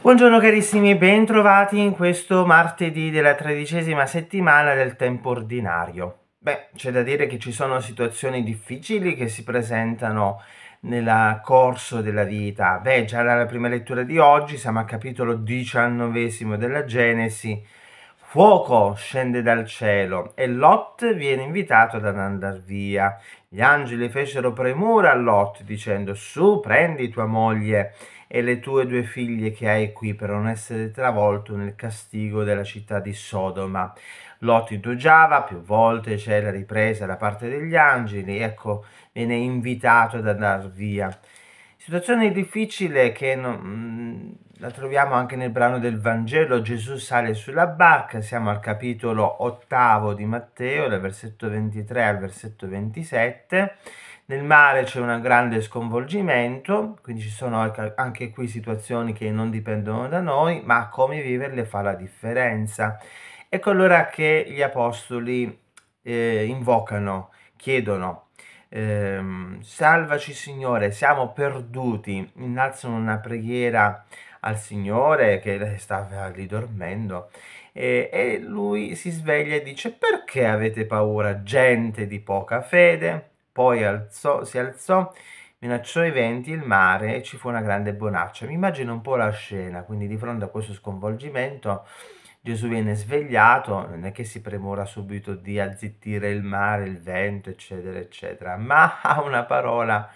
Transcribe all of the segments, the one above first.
Buongiorno carissimi, bentrovati in questo martedì della tredicesima settimana del tempo ordinario. Beh, c'è da dire che ci sono situazioni difficili che si presentano nel corso della vita. Beh, già dalla prima lettura di oggi siamo al capitolo diciannovesimo della Genesi, Fuoco scende dal cielo e Lot viene invitato ad andar via. Gli angeli fecero premura a Lot dicendo su prendi tua moglie e le tue due figlie che hai qui per non essere travolto nel castigo della città di Sodoma. Lot indugiava più volte, c'è la ripresa da parte degli angeli, ecco viene invitato ad andar via. Situazione difficile che non, mm, la troviamo anche nel brano del Vangelo, Gesù sale sulla barca, siamo al capitolo ottavo di Matteo, dal versetto 23 al versetto 27. Nel mare c'è un grande sconvolgimento, quindi ci sono anche qui situazioni che non dipendono da noi, ma come viverle fa la differenza. Ecco allora che gli apostoli eh, invocano, chiedono eh, salvaci Signore, siamo perduti, innalzano una preghiera al Signore che stava lì dormendo e, e lui si sveglia e dice perché avete paura gente di poca fede? Poi alzò, si alzò minacciò i venti, il mare e ci fu una grande bonaccia. Mi immagino un po' la scena, quindi di fronte a questo sconvolgimento Gesù viene svegliato, non è che si premura subito di azzittire il mare, il vento, eccetera, eccetera, ma ha una parola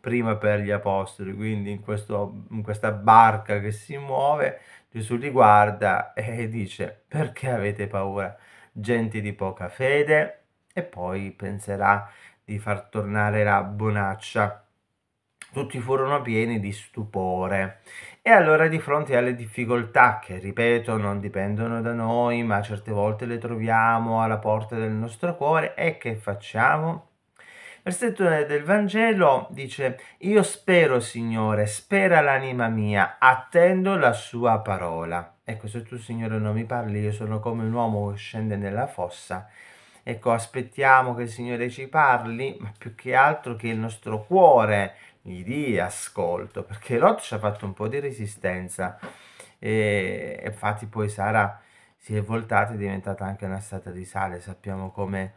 prima per gli apostoli, quindi in, questo, in questa barca che si muove Gesù li guarda e dice perché avete paura, gente di poca fede, e poi penserà di far tornare la bonaccia tutti furono pieni di stupore. E allora di fronte alle difficoltà che, ripeto, non dipendono da noi, ma certe volte le troviamo alla porta del nostro cuore, e che facciamo? versetto del Vangelo dice, io spero Signore, spera l'anima mia, attendo la sua parola. Ecco, se tu Signore non mi parli, io sono come un uomo che scende nella fossa Ecco, aspettiamo che il Signore ci parli, ma più che altro che il nostro cuore gli dia ascolto, perché Lot ci ha fatto un po' di resistenza e infatti poi Sara si è voltata e è diventata anche una stata di sale, sappiamo come,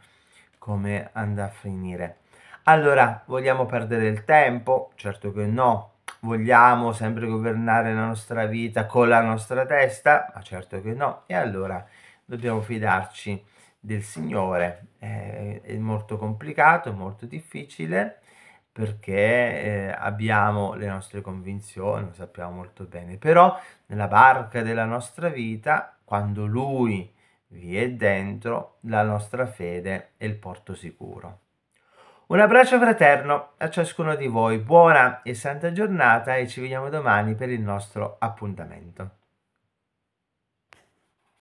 come andrà a finire. Allora, vogliamo perdere il tempo? Certo che no, vogliamo sempre governare la nostra vita con la nostra testa? Ma certo che no, e allora dobbiamo fidarci del Signore. Eh, è molto complicato, è molto difficile perché eh, abbiamo le nostre convinzioni, lo sappiamo molto bene, però nella barca della nostra vita, quando Lui vi è dentro, la nostra fede è il porto sicuro. Un abbraccio fraterno a ciascuno di voi, buona e santa giornata e ci vediamo domani per il nostro appuntamento.